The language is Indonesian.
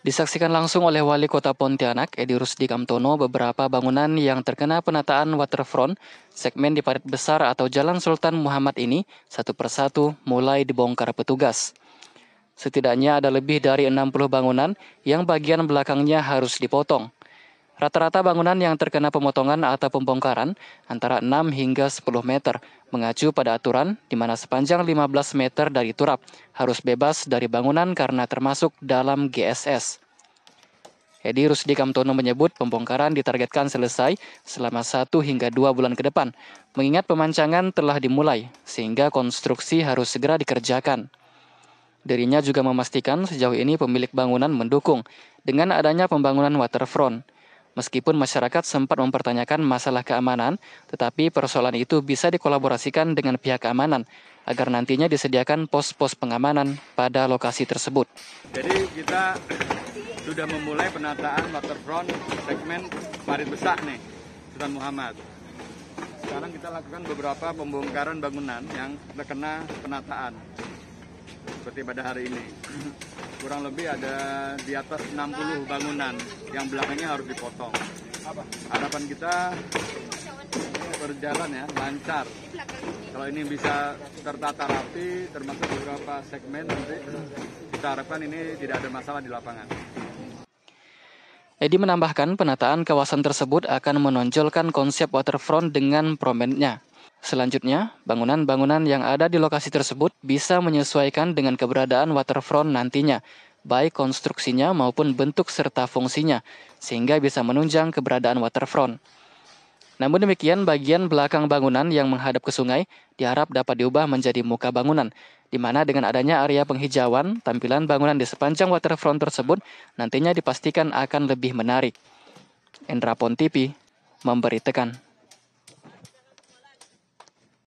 Disaksikan langsung oleh Wali Kota Pontianak, Edi Rusdi Kamtono, beberapa bangunan yang terkena penataan waterfront, segmen di parit besar atau Jalan Sultan Muhammad ini, satu persatu mulai dibongkar petugas. Setidaknya ada lebih dari 60 bangunan yang bagian belakangnya harus dipotong. Rata-rata bangunan yang terkena pemotongan atau pembongkaran antara 6 hingga 10 meter mengacu pada aturan di mana sepanjang 15 meter dari turap harus bebas dari bangunan karena termasuk dalam GSS. Edi Rusdi Kamtono menyebut pembongkaran ditargetkan selesai selama 1 hingga 2 bulan ke depan, mengingat pemancangan telah dimulai sehingga konstruksi harus segera dikerjakan. Dirinya juga memastikan sejauh ini pemilik bangunan mendukung dengan adanya pembangunan waterfront Meskipun masyarakat sempat mempertanyakan masalah keamanan, tetapi persoalan itu bisa dikolaborasikan dengan pihak keamanan agar nantinya disediakan pos-pos pengamanan pada lokasi tersebut. Jadi kita sudah memulai penataan waterfront segmen Parit Besak nih, Sultan Muhammad. Sekarang kita lakukan beberapa pembongkaran bangunan yang terkena penataan seperti pada hari ini. Kurang lebih ada di atas 60 bangunan yang belakangnya harus dipotong. Harapan kita berjalan ya lancar. Kalau ini bisa tertata rapi, termasuk beberapa segmen nanti kita harapkan ini tidak ada masalah di lapangan. Edi menambahkan penataan kawasan tersebut akan menonjolkan konsep waterfront dengan promennya. Selanjutnya, bangunan-bangunan yang ada di lokasi tersebut bisa menyesuaikan dengan keberadaan waterfront nantinya, baik konstruksinya maupun bentuk serta fungsinya, sehingga bisa menunjang keberadaan waterfront. Namun demikian, bagian belakang bangunan yang menghadap ke sungai diharap dapat diubah menjadi muka bangunan, di mana dengan adanya area penghijauan, tampilan bangunan di sepanjang waterfront tersebut nantinya dipastikan akan lebih menarik. Endra Pontipi memberi tekan.